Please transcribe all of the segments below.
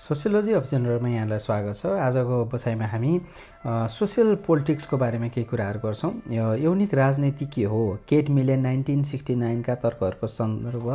Sociology of जेनरलमा यहाँलाई स्वागत छ आजको बसाइमा हामी सोसियल पोलिटिक्सको बारेमा केही कुराहरू गर्छौँ यो यौनिक राजनीति के हो केट मिले नाइन्टिन सिक्सटी नाइनका तर्कहरूको सन्दर्भ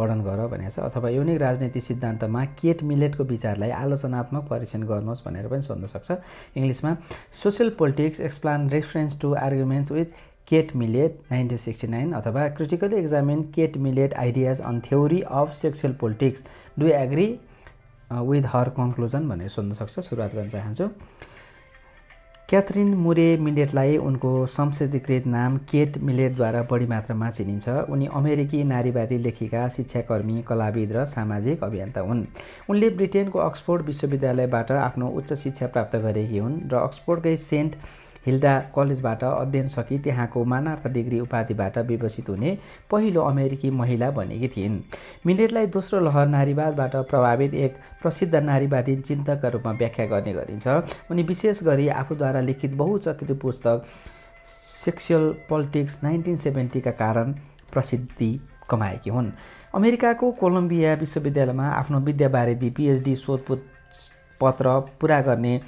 वर्णन गर भनेको छ अथवा यौनिक राजनीति सिद्धान्तमा केट मिलेटको विचारलाई आलोचनात्मक परीक्षण गर्नुहोस् भनेर पनि सोध्न सक्छ इङ्ग्लिसमा social politics explain reference to arguments with Kate Millett nineteen sixty nine अथवा critically examine Kate Millett ideas on theory of sexual politics do agree with her conclusion भनेर सोध्न सक्छ सुरुवात गर्न चाहन्छु क्याथरिन मुरे मिलेटलाई उनको संशोधीकृत नाम केट मिलेटद्वारा बढी मात्रामा चिनिन्छ उनी अमेरिकी नारीवादी लेखिका शिक्षाकर्मी कलाविद र सामाजिक अभियन्ता हुन् उनले ब्रिटेनको अक्सफोर्ड विश्वविद्यालयबाट आफ्नो उच्च शिक्षा प्राप्त गरेकी हुन् र अक्सफोर्डकै सेन्ट हिल्डा कलेजबाट अध्ययन सकी त्यहाँको मानार्थ डिग्री उपाधिबाट विवसित हुने पहिलो अमेरिकी महिला बनेकी थिइन् मिलेटलाई दोस्रो लहर नारीवादबाट प्रभावित एक प्रसिद्ध नारीवादी चिन्तकका रूपमा व्याख्या गर्ने गरिन्छ उनी विशेष गरी आफूद्वारा लिखित बहुचत्र पुस्तक सेक्सुअल पोलिटिक्स नाइन्टिन सेभेन्टीका कारण प्रसिद्धि कमाएकी हुन् अमेरिकाको कोलम्बिया विश्वविद्यालयमा आफ्नो विद्याबारे पिएचडी पिएचडी पत्र पुरा गर्ने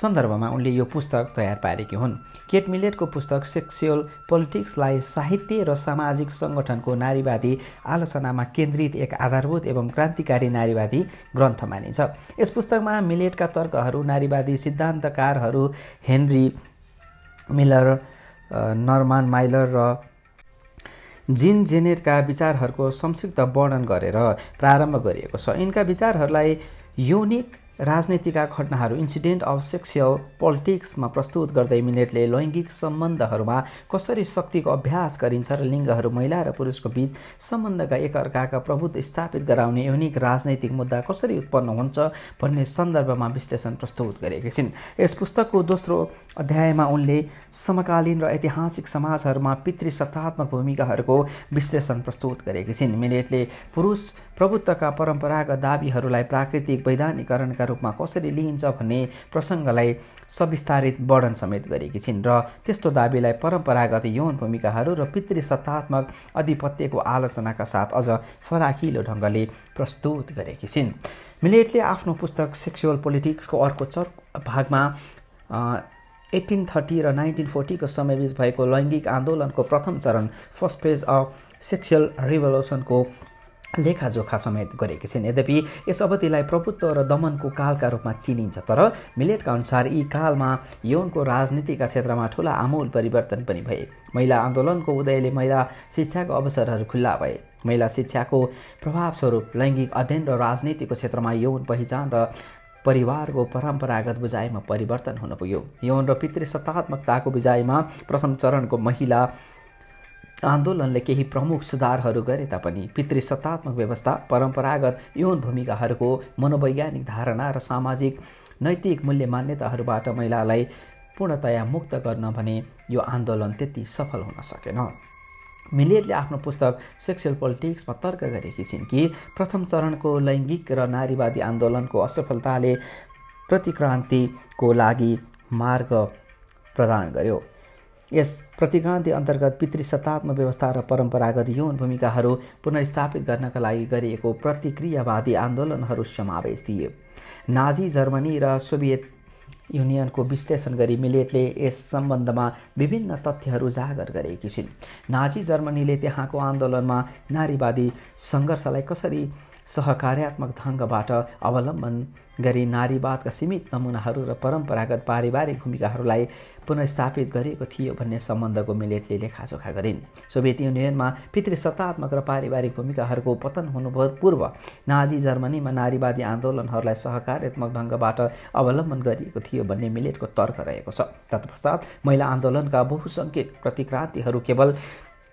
सन्दर्भमा उनले यो पुस्तक तयार पारेकी हुन् केट मिलेटको पुस्तक सेक्सुअल पोलिटिक्सलाई साहित्य र सामाजिक सङ्गठनको नारीवादी आलोचनामा केन्द्रित एक आधारभूत एवं क्रान्तिकारी नारीवादी ग्रन्थ मानिन्छ यस पुस्तकमा मिलेटका तर्कहरू नारीवादी सिद्धान्तकारहरू हेनरी मिलर नर्मान माइलर र जिन जेनेटका विचारहरूको संक्षिप्त वर्णन गरेर प्रारम्भ गरिएको छ यिनका विचारहरूलाई युनिक राजनीतिका घटनाहरू इन्सिडेन्ट अफ सेक्सियल पोलिटिक्समा प्रस्तुत गर्दै मिलेटले लैङ्गिक सम्बन्धहरूमा कसरी शक्तिको अभ्यास गरिन्छ र लिङ्गहरू महिला र पुरुषको बिच सम्बन्धका एकअर्काका प्रभुत्व स्थापित गराउने युनिक राजनैतिक मुद्दा कसरी उत्पन्न हुन्छ भन्ने सन्दर्भमा विश्लेषण प्रस्तुत गरेकी छिन् यस पुस्तकको दोस्रो अध्यायमा उनले समकालीन र ऐतिहासिक समाजहरूमा पितृसत्तात्मक भूमिकाहरूको विश्लेषण प्रस्तुत गरेकी छिन् मिलेटले पुरुष प्रभुत्वका परम्परागत दावीहरूलाई प्राकृतिक वैधानिकरणका रूपमा कसरी लिइन्छ भन्ने प्रसङ्गलाई सविस्तारित वर्णन समेत गरेकी छिन् र त्यस्तो दावीलाई परम्परागत यौन भूमिकाहरू र पितृ सत्तात्मक आधिपत्यको आलोचनाका साथ अझ फराकिलो ढङ्गले प्रस्तुत गरेकी छिन् मिलेटले आफ्नो पुस्तक सेक्सुअल पोलिटिक्सको अर्को चर भागमा एट्टिन थर्टी र नाइन्टिन फोर्टीको समयबीच भएको लैङ्गिक आन्दोलनको प्रथम चरण फर्स्ट फेज अफ सेक्सुअल रिभोल्युसनको लेखाजोखा समेत गरेकी छिन् यद्यपि यस अवधिलाई प्रभुत्व र दमनको कालका रूपमा चिनिन्छ तर मिलेटका अनुसार यी कालमा यौनको राजनीतिका क्षेत्रमा ठुला आमूल परिवर्तन पनि भए महिला आन्दोलनको उदयले महिला शिक्षाको अवसरहरू खुल्ला भए महिला शिक्षाको प्रभावस्वरूप लैङ्गिक अध्ययन र राजनीतिको क्षेत्रमा यौन पहिचान र परिवारको परम्परागत बुझाइमा परिवर्तन हुन पुग्यो यौन र पितृ सत्तात्मकताको बुझाइमा प्रथम चरणको महिला आन्दोलनले केही प्रमुख सुधारहरू गरे तापनि पितृ सत्तात्मक व्यवस्था परम्परागत यौन भूमिकाहरूको मनोवैज्ञानिक धारणा र सामाजिक नैतिक मूल्य मान्यताहरूबाट महिलालाई पूर्णतया मुक्त गर्न भने यो आन्दोलन त्यति सफल हुन सकेन मिलेटले आफ्नो पुस्तक सेक्सुअल पोलिटिक्समा तर्क गरेकी छिन् कि प्रथम चरणको लैङ्गिक र नारीवादी आन्दोलनको असफलताले प्रतिक्रान्तिको लागि मार्ग प्रदान गर्यो यस प्रतिक्रान्ति अन्तर्गत पितृ सत्तात्मक व्यवस्था र परम्परागत यौन भूमिकाहरू पुनर्स्थापित गर्नका लागि गरिएको प्रतिक्रियावादी आन्दोलनहरू समावेश थिए नाजी जर्मनी र सोभियत युनियनको विश्लेषण गरी मिलेटले यस सम्बन्धमा विभिन्न तथ्यहरू जागर गरेकी छिन् नाजी जर्मनीले त्यहाँको आन्दोलनमा नारीवादी सङ्घर्षलाई कसरी सहकार्यात्मक ढङ्गबाट अवलम्बन गरी नारीवादका सीमित नमुनाहरू र परम्परागत पारिवारिक भूमिकाहरूलाई पुनस्थापित गरिएको थियो भन्ने सम्बन्धको मिलेटले लेखाजोखा गरिन् सोभियत युनियनमा पितृसत्तात्मक र पारिवारिक भूमिकाहरूको पतन हुनु पूर्व नाजी जर्मनीमा नारीवादी आन्दोलनहरूलाई सहकार्यात्मक ढङ्गबाट अवलम्बन गरिएको थियो भन्ने मिलेटको तर्क रहेको छ तत्पश्चात महिला आन्दोलनका बहुसङ्ख्यक प्रतिक्रान्तिहरू केवल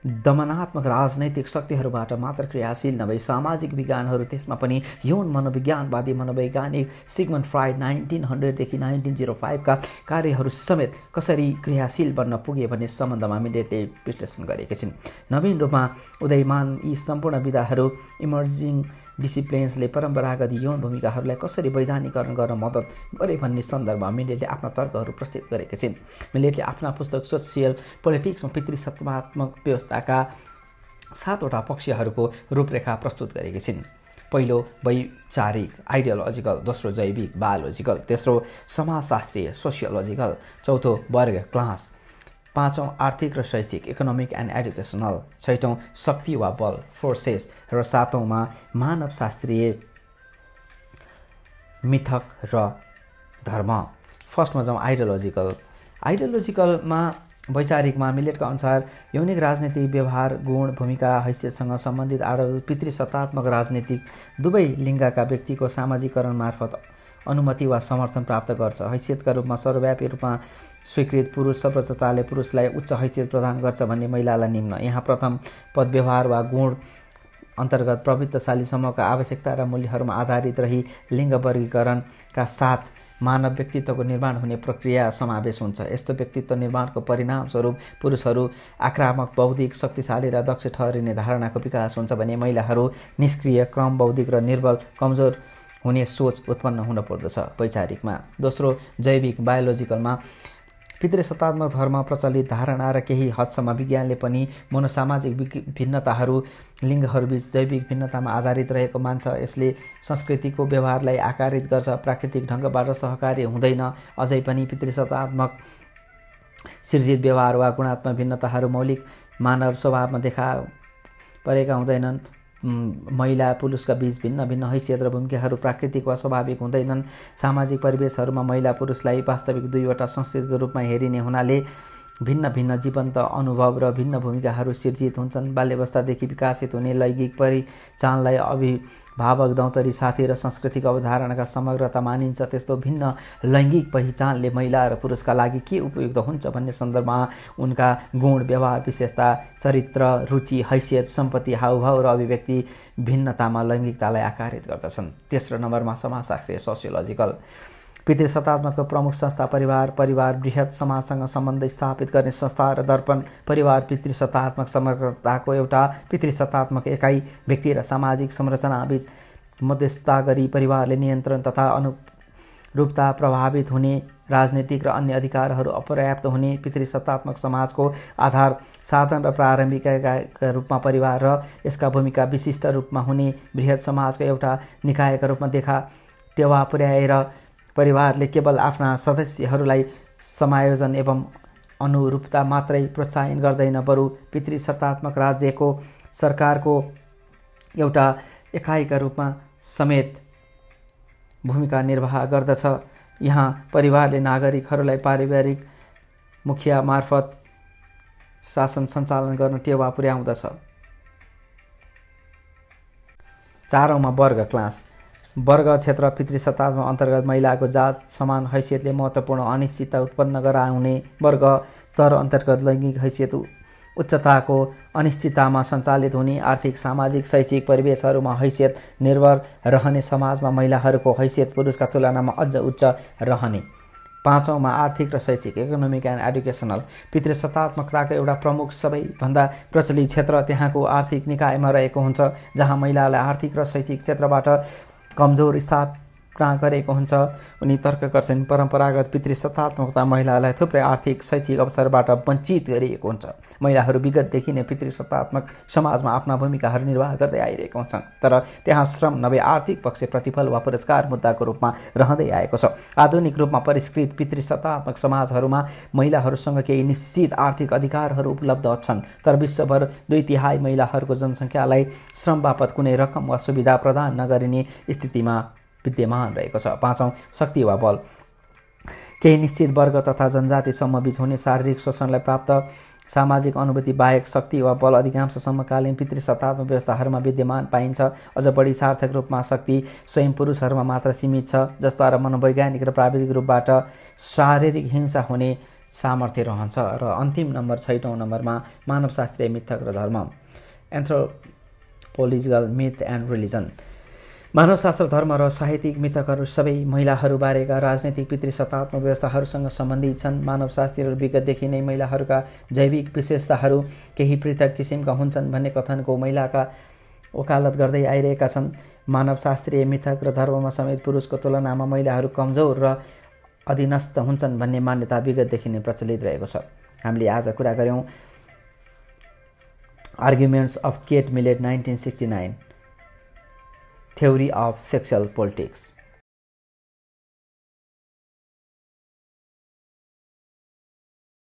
दमनात्मक राजनैतिक शक्तिहरूबाट मात्र क्रियाशील नभई सामाजिक विज्ञानहरू त्यसमा पनि यौन मनोविज्ञानवादी मनोवैज्ञानिक सिगमन फ्राइड नाइन्टिन हन्ड्रेडदेखि नाइन्टिन जिरो फाइभका कार्यहरू समेत कसरी क्रियाशील बन्न पुगे भन्ने सम्बन्धमा मिलेटले विश्लेषण गरेकी छिन् नवीन रूपमा उदयमान यी सम्पूर्ण विधाहरू इमर्जिङ डिसिप्लिन्सले परम्परागत यौन भूमिकाहरूलाई कसरी वैधानिकरण गर्न मद्दत गरे भन्ने सन्दर्भमा मिलेटले आफ्ना तर्कहरू प्रस्तुत गरेका छिन् मिलेटले आफ्ना पुस्तक सोसियल पोलिटिक्समा पितृसत्तात्मक व्यवस्थाका सातवटा पक्षहरूको रूपरेखा प्रस्तुत गरेकी छिन् पहिलो वैचारिक आइडियोलोजिकल दोस्रो जैविक बायोलोजिकल तेस्रो समाजशास्त्रीय सोसियोलोजिकल चौथो वर्ग क्लास पाँचौँ आर्थिक र शैक्षिक इकोनोमिक एन्ड एडुकेसनल छैटौँ शक्ति वा बल फोर्सेस र सातौँमा मानव शास्त्रीय मिथक र धर्म फर्स्टमा जाउँ आइडियोलोजिकल आइडियोलोजिकलमा वैचारिकमा मिलेटका अनुसार यौनिक राजनीति व्यवहार गुण भूमिका हैसियतसँग सम्बन्धित आरोप पितृसत्तात्मक राजनीतिक दुवै लिङ्गका व्यक्तिको सामाजिकरण मार्फत अनुमति वा समर्थन प्राप्त गर्छ हैसियतका रूपमा सर्वव्यापी रूपमा स्वीकृत पुरुष सप्रचताले पुरुषलाई उच्च हैसियत प्रदान गर्छ भन्ने महिलालाई निम्न यहाँ प्रथम पदव्यवहार वा गुण अन्तर्गत प्रवृत्तशाली समूहका आवश्यकता र मूल्यहरूमा आधारित रही लिङ्ग वर्गीकरणका साथ मानव व्यक्तित्वको निर्माण हुने प्रक्रिया समावेश हुन्छ यस्तो व्यक्तित्व निर्माणको परिणामस्वरूप पुरुषहरू आक्रामक बौद्धिक शक्तिशाली र दक्ष ठहरिने धारणाको विकास हुन्छ भने महिलाहरू निष्क्रिय क्रम बौद्धिक र निर्बल कमजोर हुने सोच उत्पन्न हुन पर्दछ वैचारिकमा दोस्रो जैविक बायोलोजिकलमा पितृसत्तात्मक धर्म प्रचलित धारणा र केही हदसम्म विज्ञानले पनि मनोसामाजिक भिन्नताहरू लिङ्गहरूबीच जैविक भिन्नतामा आधारित रहेको मान्छ यसले संस्कृतिको व्यवहारलाई आकारित गर्छ प्राकृतिक ढङ्गबाट सहकार्य हुँदैन अझै पनि पितृसत्तात्मक सिर्जित व्यवहार वा गुणात्मक भिन्नताहरू मौलिक मानव स्वभावमा देखा परेका हुँदैनन् महिला पुरुषका बिच भिन्न भिन्न हैसियत र भूमिकाहरू प्राकृतिक वा स्वाभाविक हुँदैनन् सामाजिक परिवेशहरूमा महिला पुरुषलाई वास्तविक दुईवटा संस्कृतिको रूपमा हेरिने हुनाले भिन्न भिन्न जीवन्त अनुभव र भिन्न भूमिकाहरू सिर्जित हुन्छन् बाल्यवस्थादेखि विकासित हुने लैङ्गिक पहिचानलाई अभिभावक दौतरी साथी र सांस्कृतिक अवधारणाका समग्रता मानिन्छ त्यस्तो भिन्न लैङ्गिक पहिचानले महिला र पुरुषका लागि के उपयुक्त हुन्छ भन्ने सन्दर्भमा उनका गुण व्यवहार विशेषता चरित्र रुचि हैसियत सम्पत्ति हावभाव र अभिव्यक्ति भिन्नतामा लैङ्गिकतालाई आकारित गर्दछन् तेस्रो नम्बरमा समाजशास्त्रीय सोसियोलोजिकल सत्तात्मकको प्रमुख संस्था परिवार परिवार वृहत समाजसँग सम्बन्ध स्थापित गर्ने संस्था र दर्पण परिवार पितृसत्तात्मक समग्रताको एउटा पितृसत्तात्मक एकाइ व्यक्ति र सामाजिक संरचना संरचनाबीच मध्यस्थता गरी परिवारले नियन्त्रण तथा अनुरूपता प्रभावित हुने राजनीतिक र अन्य अधिकारहरू अपर्याप्त हुने पितृसत्तात्मक समाजको आधार साधन र प्रारम्भिक रूपमा परिवार र यसका भूमिका विशिष्ट रूपमा हुने वृहत समाजको एउटा निकायका रूपमा देखा टेवा पुर्याएर परिवारले केवल आफ्ना सदस्यहरूलाई समायोजन एवं अनुरूपता मात्रै प्रोत्साहन गर्दैन बरु पितृ सत्तात्मक राज्यको सरकारको एउटा एकाइका रूपमा समेत भूमिका निर्वाह गर्दछ यहाँ परिवारले नागरिकहरूलाई पारिवारिक मुखिया मार्फत शासन सञ्चालन गर्न टेवा पुर्याउँदछ चारौँमा वर्ग क्लास वर्ग क्षेत्र पितृ सताजमा अन्तर्गत महिलाको जात समान हैसियतले महत्त्वपूर्ण अनिश्चितता उत्पन्न गराउने वर्ग चर अन्तर्गत लैङ्गिक हैसियत उच्चताको अनिश्चिततामा सञ्चालित हुने आर्थिक सामाजिक शैक्षिक परिवेशहरूमा हैसियत निर्भर रहने समाजमा महिलाहरूको हैसियत पुरुषका तुलनामा अझ उच्च रहने पाँचौँमा आर्थिक र शैक्षिक इकोनोमिक एन्ड एडुकेसनल पितृ सत्तात्मकताको एउटा प्रमुख सबैभन्दा प्रचलित क्षेत्र त्यहाँको आर्थिक निकायमा रहेको हुन्छ जहाँ महिलालाई आर्थिक र शैक्षिक क्षेत्रबाट कमज़ोर स्टाफ गरेको हुन्छ उनी तर्क गर्छन् परम्परागत पितृ सत्तात्मकता महिलालाई थुप्रै आर्थिक शैक्षिक अवसरबाट वञ्चित गरिएको हुन्छ महिलाहरू विगतदेखि नै पितृ सत्तात्मक समाजमा आफ्ना भूमिकाहरू निर्वाह गर्दै आइरहेको हुन्छन् तर त्यहाँ श्रम नभए आर्थिक पक्ष प्रतिफल वा पुरस्कार मुद्दाको रूपमा रहँदै आएको छ आधुनिक रूपमा परिष्कृत पितृ सत्तात्मक समाजहरूमा महिलाहरूसँग केही निश्चित आर्थिक अधिकारहरू उपलब्ध छन् तर विश्वभर दुई तिहाई महिलाहरूको जनसङ्ख्यालाई श्रम बापत कुनै रकम वा सुविधा प्रदान नगरिने स्थितिमा विद्यमान रहेको छ पाँचौँ शक्ति वा बल केही निश्चित वर्ग तथा जनजातिसम्म बिच हुने शारीरिक शोषणलाई प्राप्त सामाजिक अनुभूति बाहेक शक्ति वा बल अधिकांश समकालीन पितृ सत्तात्मक व्यवस्थाहरूमा विद्यमान पाइन्छ अझ बढी सार्थक रूपमा शक्ति स्वयं पुरुषहरूमा मात्र सीमित छ र मनोवैज्ञानिक र प्राविधिक रूपबाट शारीरिक हिंसा हुने सामर्थ्य रहन्छ र अन्तिम नम्बर छैटौँ नम्बरमा मानवशास्त्रीय मिथक र धर्म एन्थ्रोपोलिजिकल मिथ एन्ड रिलिजन मानवशास्त्र धर्म र साहित्यिक मिथकहरू सबै महिलाहरूबारेका राजनैतिक पितृ सत्तात्मक व्यवस्थाहरूसँग सम्बन्धित छन् मानवशास्त्रीहरू विगतदेखि नै महिलाहरूका जैविक विशेषताहरू केही पृथक किसिमका हुन्छन् भन्ने कथनको महिलाका ओकालत गर्दै आइरहेका छन् मानवशास्त्रीय मिथक र धर्ममा समेत पुरुषको तुलनामा महिलाहरू कमजोर र अधीनस्थ हुन्छन् भन्ने मान्यता विगतदेखि नै प्रचलित रहेको छ हामीले आज कुरा गऱ्यौँ arguments of Kate Millett nineteen sixty nine theory of sexual politics.